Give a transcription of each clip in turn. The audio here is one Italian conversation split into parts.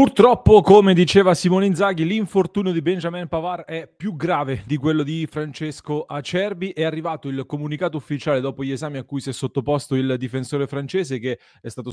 Purtroppo, come diceva Simone Inzaghi, l'infortunio di Benjamin Pavar è più grave di quello di Francesco Acerbi. È arrivato il comunicato ufficiale dopo gli esami a cui si è sottoposto il difensore francese che è stato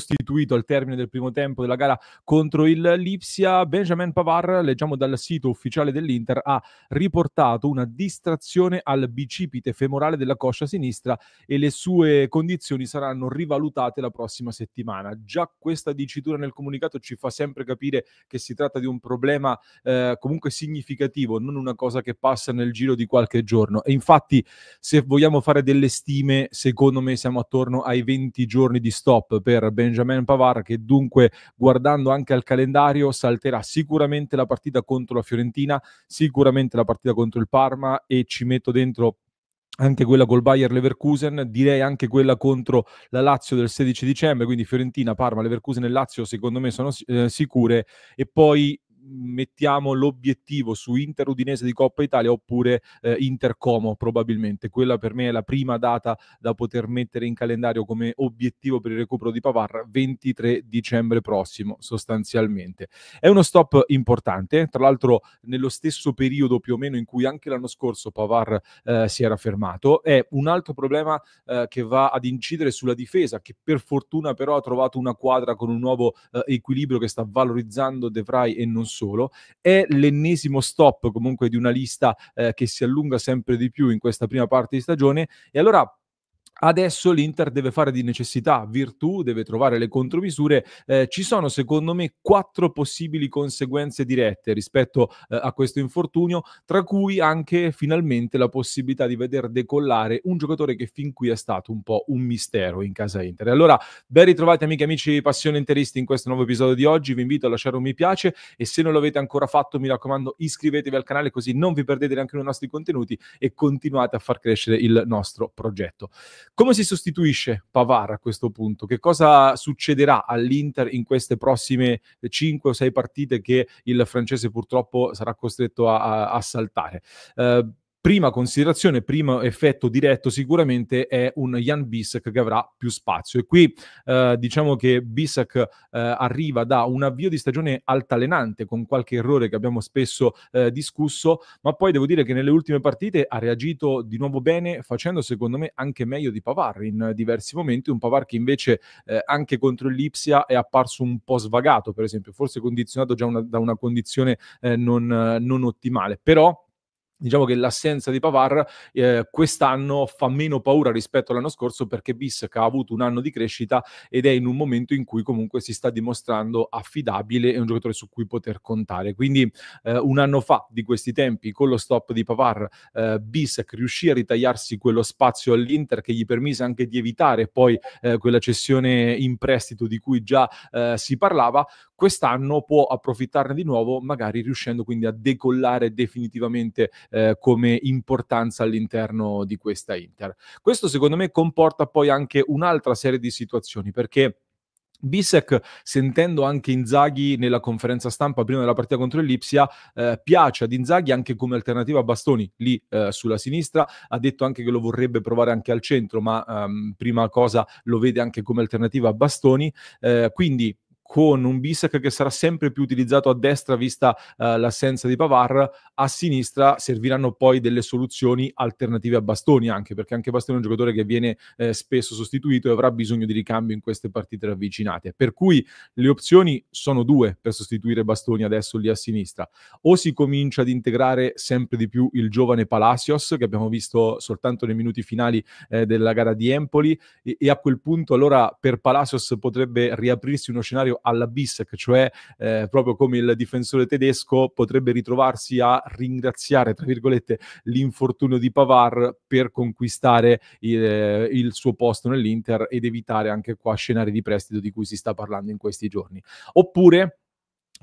sostituito al termine del primo tempo della gara contro il Lipsia. Benjamin Pavar, leggiamo dal sito ufficiale dell'Inter, ha riportato una distrazione al bicipite femorale della coscia sinistra e le sue condizioni saranno rivalutate la prossima settimana. Già questa dicitura nel comunicato ci fa sempre capire che si tratta di un problema eh, comunque significativo, non una cosa che passa nel giro di qualche giorno. E infatti, se vogliamo fare delle stime, secondo me siamo attorno ai 20 giorni di stop per Benjamin Benjamin Pavard che dunque guardando anche al calendario salterà sicuramente la partita contro la Fiorentina, sicuramente la partita contro il Parma e ci metto dentro anche quella col Bayer Leverkusen, direi anche quella contro la Lazio del 16 dicembre, quindi Fiorentina, Parma, Leverkusen e Lazio secondo me sono eh, sicure e poi mettiamo l'obiettivo su Inter Udinese di Coppa Italia oppure eh, Inter Como probabilmente. Quella per me è la prima data da poter mettere in calendario come obiettivo per il recupero di Pavar 23 dicembre prossimo sostanzialmente. È uno stop importante, tra l'altro nello stesso periodo più o meno in cui anche l'anno scorso Pavar eh, si era fermato, è un altro problema eh, che va ad incidere sulla difesa che per fortuna però ha trovato una quadra con un nuovo eh, equilibrio che sta valorizzando De Vrij e non solo. È l'ennesimo stop comunque di una lista eh, che si allunga sempre di più in questa prima parte di stagione. E allora Adesso l'Inter deve fare di necessità virtù, deve trovare le contromisure. Eh, ci sono secondo me quattro possibili conseguenze dirette rispetto eh, a questo infortunio, tra cui anche finalmente la possibilità di veder decollare un giocatore che fin qui è stato un po' un mistero in casa Inter. Allora, ben ritrovati amiche e amici Passione Interisti in questo nuovo episodio di oggi. Vi invito a lasciare un mi piace e se non l'avete ancora fatto, mi raccomando, iscrivetevi al canale così non vi perdete neanche nei nostri contenuti e continuate a far crescere il nostro progetto. Come si sostituisce Pavar a questo punto? Che cosa succederà all'Inter in queste prossime 5 o 6 partite che il francese purtroppo sarà costretto a, a, a saltare? Eh, Prima considerazione, primo effetto diretto sicuramente è un Jan Bissek che avrà più spazio e qui eh, diciamo che Bissek eh, arriva da un avvio di stagione altalenante con qualche errore che abbiamo spesso eh, discusso, ma poi devo dire che nelle ultime partite ha reagito di nuovo bene facendo secondo me anche meglio di Pavar in diversi momenti, un Pavar che invece eh, anche contro Lipsia è apparso un po' svagato per esempio, forse condizionato già una, da una condizione eh, non, non ottimale, però diciamo che l'assenza di Pavar eh, quest'anno fa meno paura rispetto all'anno scorso perché Bissec ha avuto un anno di crescita ed è in un momento in cui comunque si sta dimostrando affidabile e un giocatore su cui poter contare. Quindi eh, un anno fa di questi tempi con lo stop di Pavar eh, Bissec riuscì a ritagliarsi quello spazio all'Inter che gli permise anche di evitare poi eh, quella cessione in prestito di cui già eh, si parlava quest'anno può approfittarne di nuovo, magari riuscendo quindi a decollare definitivamente eh, come importanza all'interno di questa Inter. Questo secondo me comporta poi anche un'altra serie di situazioni perché Bisek, sentendo anche Inzaghi nella conferenza stampa prima della partita contro Ellipsia, eh, piace ad Inzaghi anche come alternativa a Bastoni lì eh, sulla sinistra. Ha detto anche che lo vorrebbe provare anche al centro, ma ehm, prima cosa lo vede anche come alternativa a Bastoni. Eh, quindi con un Bissec che sarà sempre più utilizzato a destra vista eh, l'assenza di Pavar, a sinistra serviranno poi delle soluzioni alternative a Bastoni anche perché anche Bastoni è un giocatore che viene eh, spesso sostituito e avrà bisogno di ricambio in queste partite ravvicinate. Per cui le opzioni sono due per sostituire Bastoni adesso lì a sinistra. O si comincia ad integrare sempre di più il giovane Palacios che abbiamo visto soltanto nei minuti finali eh, della gara di Empoli e, e a quel punto allora per Palacios potrebbe riaprirsi uno scenario alla Bissek, cioè eh, proprio come il difensore tedesco potrebbe ritrovarsi a ringraziare, tra virgolette, l'infortunio di Pavar per conquistare il, eh, il suo posto nell'Inter ed evitare anche qua scenari di prestito di cui si sta parlando in questi giorni. Oppure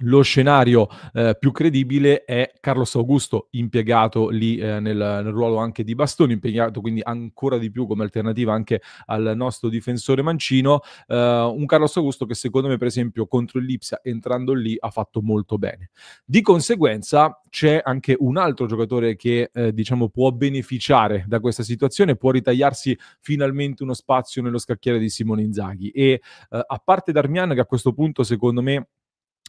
lo scenario eh, più credibile è Carlos Augusto impiegato lì eh, nel, nel, ruolo anche di bastone, impiegato quindi ancora di più come alternativa anche al nostro difensore Mancino, eh, un Carlos Augusto che secondo me per esempio contro il Lipsia entrando lì ha fatto molto bene. Di conseguenza c'è anche un altro giocatore che eh, diciamo può beneficiare da questa situazione, può ritagliarsi finalmente uno spazio nello scacchiere di Simone Inzaghi e eh, a parte Darmian che a questo punto secondo me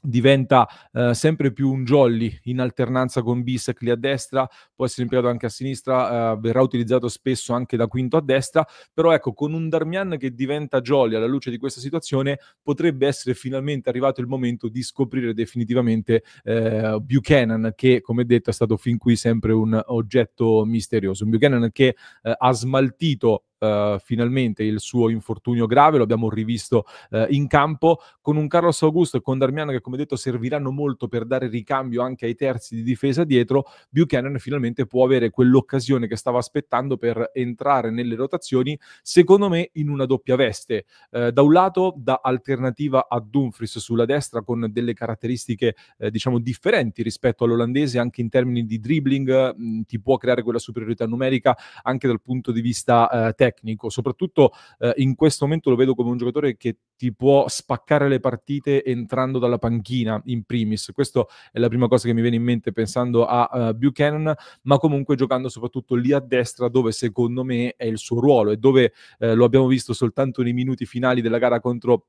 diventa eh, sempre più un jolly in alternanza con Bissec lì a destra, può essere impiegato anche a sinistra, eh, verrà utilizzato spesso anche da quinto a destra, però ecco con un Darmian che diventa jolly alla luce di questa situazione potrebbe essere finalmente arrivato il momento di scoprire definitivamente eh, Buchanan che come detto è stato fin qui sempre un oggetto misterioso, un Buchanan che eh, ha smaltito eh, finalmente il suo infortunio grave, lo abbiamo rivisto eh, in campo, con un Carlos Augusto e con Darmiano che come detto serviranno molto per dare ricambio anche ai terzi di difesa dietro, Buchanan finalmente può avere quell'occasione che stava aspettando per entrare nelle rotazioni, secondo me in una doppia veste, eh, da un lato da alternativa a Dumfries sulla destra con delle caratteristiche eh, diciamo differenti rispetto all'olandese anche in termini di dribbling, mh, mm, ti può creare quella superiorità numerica anche dal punto di vista eh, tecnico tecnico, soprattutto eh, in questo momento lo vedo come un giocatore che ti può spaccare le partite entrando dalla panchina in primis. Questa è la prima cosa che mi viene in mente pensando a uh, Buchanan, ma comunque giocando soprattutto lì a destra dove secondo me è il suo ruolo e dove eh, lo abbiamo visto soltanto nei minuti finali della gara contro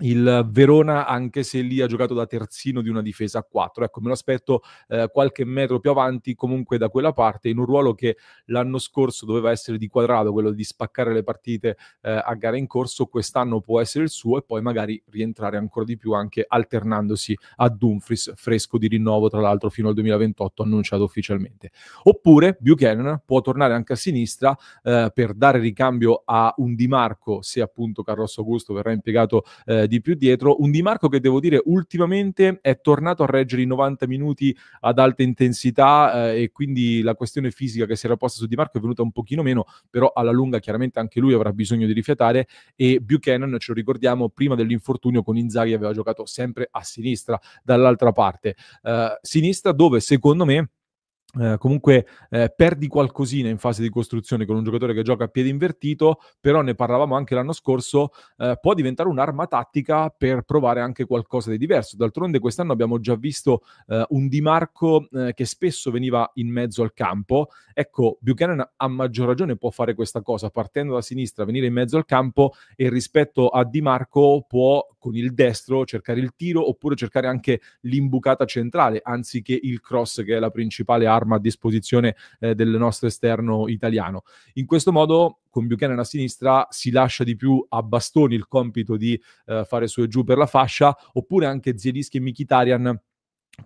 il Verona, anche se lì ha giocato da terzino di una difesa a 4. Ecco, me lo aspetto eh, qualche metro più avanti, comunque da quella parte, in un ruolo che l'anno scorso doveva essere di quadrato, quello di spaccare le partite eh, a gara in corso, quest'anno può essere il suo e poi magari rientrare ancora di più anche alternandosi a Dumfries, fresco di rinnovo tra l'altro fino al 2028 annunciato ufficialmente. Oppure Buchanan può tornare anche a sinistra eh, per dare ricambio a un Di Marco, se appunto Carlos Augusto verrà impiegato eh, eh, di più dietro. Un Di Marco che devo dire ultimamente è tornato a reggere i 90 minuti ad alta intensità eh, e quindi la questione fisica che si era posta su Di Marco è venuta un pochino meno, però alla lunga chiaramente anche lui avrà bisogno di rifiatare e Buchanan, ce lo ricordiamo, prima dell'infortunio con Inzaghi aveva giocato sempre a sinistra, dall'altra parte. Eh, sinistra dove secondo me eh, comunque eh, perdi qualcosina in fase di costruzione con un giocatore che gioca a piede invertito, però ne parlavamo anche l'anno scorso, eh, può diventare un'arma tattica per provare anche qualcosa di diverso. D'altronde quest'anno abbiamo già visto eh, un Di Marco eh, che spesso veniva in mezzo al campo. Ecco, Buchanan a maggior ragione può fare questa cosa, partendo da sinistra, venire in mezzo al campo e rispetto a Di Marco può con il destro cercare il tiro oppure cercare anche l'imbucata centrale anziché il cross che è la principale arma a disposizione eh, del nostro esterno italiano. In questo modo con Buchanan a sinistra si lascia di più a Bastoni il compito di eh, fare su e giù per la fascia oppure anche Zielinski e Mikitarian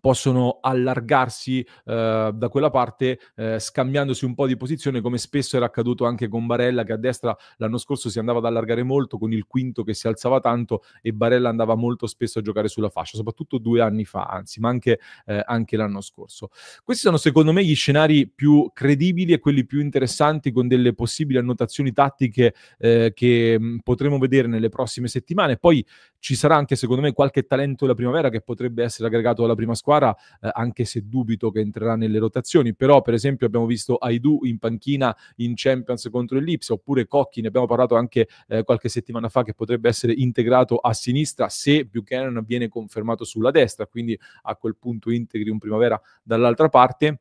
possono allargarsi eh, da quella parte eh, scambiandosi un po' di posizione come spesso era accaduto anche con Barella che a destra l'anno scorso si andava ad allargare molto con il quinto che si alzava tanto e Barella andava molto spesso a giocare sulla fascia soprattutto due anni fa anzi ma anche, eh, anche l'anno scorso questi sono secondo me gli scenari più credibili e quelli più interessanti con delle possibili annotazioni tattiche eh, che mh, mm, potremo vedere nelle prossime settimane poi ci sarà anche secondo me qualche talento della primavera che potrebbe essere aggregato alla prima squadra, eh, anche se dubito che entrerà nelle rotazioni, però per esempio abbiamo visto Aidu in panchina in Champions contro il Lips, oppure Cocchi, ne abbiamo parlato anche eh, qualche settimana fa, che potrebbe essere integrato a sinistra se Buchanan viene confermato sulla destra, quindi a quel punto integri un primavera dall'altra parte.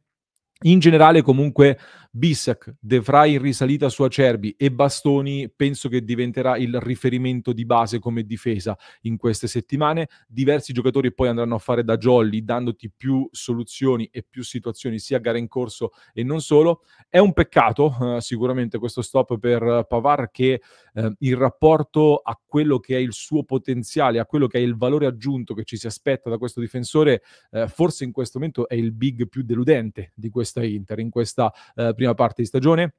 In generale, comunque, Bissec dovrà in risalita su Acerbi e Bastoni penso che diventerà il riferimento di base come difesa in queste settimane. Diversi giocatori poi andranno a fare da jolly dandoti più soluzioni e più situazioni sia gare in corso e non solo. È un peccato eh, sicuramente questo stop per Pavar che eh, il rapporto a quello che è il suo potenziale, a quello che è il valore aggiunto che ci si aspetta da questo difensore, eh, forse in questo momento è il big più deludente di questa Inter in questa eh, prima prima parte di stagione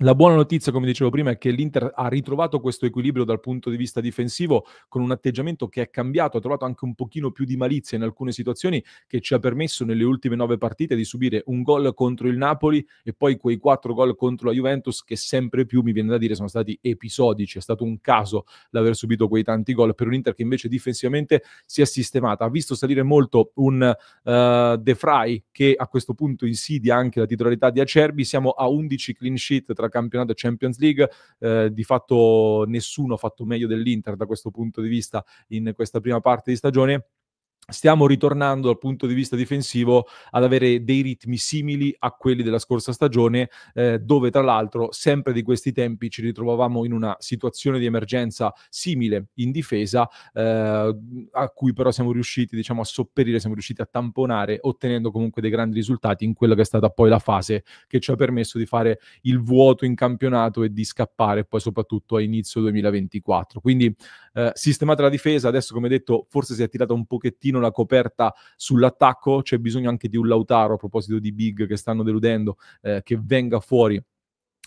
la buona notizia, come dicevo prima, è che l'Inter ha ritrovato questo equilibrio dal punto di vista difensivo con un atteggiamento che è cambiato, ha trovato anche un pochino più di malizia in alcune situazioni che ci ha permesso nelle ultime nove partite di subire un gol contro il Napoli e poi quei quattro gol contro la Juventus che sempre più, mi viene da dire, sono stati episodici, è stato un caso l'aver subito quei tanti gol per un'Inter che invece difensivamente si è sistemata, ha visto salire molto un uh, De Frey che a questo punto insidia anche la titolarità di Acerbi, siamo a 11 clean sheet tra tra campionato Champions League, eh, di fatto nessuno ha fatto meglio dell'Inter da questo punto di vista in questa prima parte di stagione stiamo ritornando dal punto di vista difensivo ad avere dei ritmi simili a quelli della scorsa stagione, eh, dove tra l'altro sempre di questi tempi ci ritrovavamo in una situazione di emergenza simile in difesa, eh, a cui però siamo riusciti diciamo, a sopperire, siamo riusciti a tamponare, ottenendo comunque dei grandi risultati in quella che è stata poi la fase che ci ha permesso di fare il vuoto in campionato e di scappare poi soprattutto a inizio 2024. Quindi eh, sistemata la difesa, adesso come detto forse si è tirata un pochettino pochino la coperta sull'attacco, c'è bisogno anche di un Lautaro a proposito di Big che stanno deludendo, eh, che venga fuori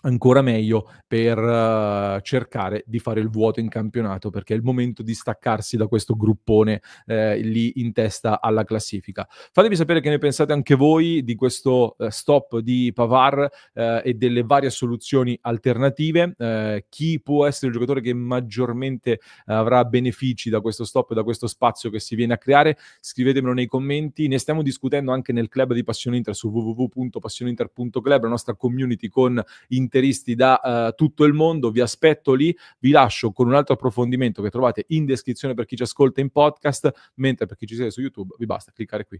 ancora meglio per uh, cercare di fare il vuoto in campionato perché è il momento di staccarsi da questo gruppone eh, lì in testa alla classifica. Fatemi sapere che ne pensate anche voi di questo uh, stop di Pavar uh, eh, e delle varie soluzioni alternative, chi può essere il giocatore che maggiormente avrà benefici da questo stop e da questo spazio che si viene a creare, scrivetemelo nei commenti, ne stiamo discutendo anche nel club di Passione Inter su www.passioneinter.club, la nostra community con in interisti da uh, tutto il mondo. Vi aspetto lì, vi lascio con un altro approfondimento che trovate in descrizione per chi ci ascolta in podcast, mentre per chi ci segue su YouTube vi basta cliccare qui.